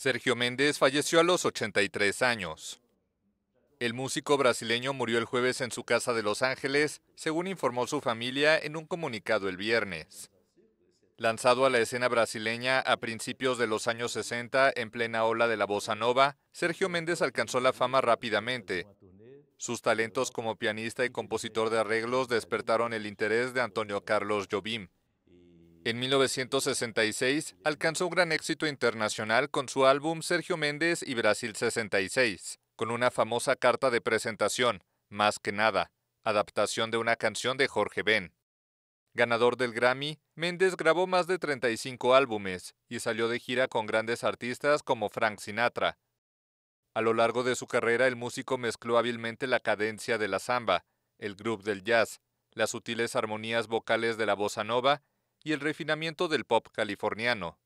Sergio Méndez falleció a los 83 años. El músico brasileño murió el jueves en su casa de Los Ángeles, según informó su familia en un comunicado el viernes. Lanzado a la escena brasileña a principios de los años 60 en plena ola de la bossa nova, Sergio Méndez alcanzó la fama rápidamente. Sus talentos como pianista y compositor de arreglos despertaron el interés de Antonio Carlos Jobim, en 1966 alcanzó un gran éxito internacional con su álbum Sergio Méndez y Brasil 66, con una famosa carta de presentación, Más que nada, adaptación de una canción de Jorge Ben. Ganador del Grammy, Méndez grabó más de 35 álbumes y salió de gira con grandes artistas como Frank Sinatra. A lo largo de su carrera, el músico mezcló hábilmente la cadencia de la samba, el groove del jazz, las sutiles armonías vocales de la bossa nova y el refinamiento del pop californiano.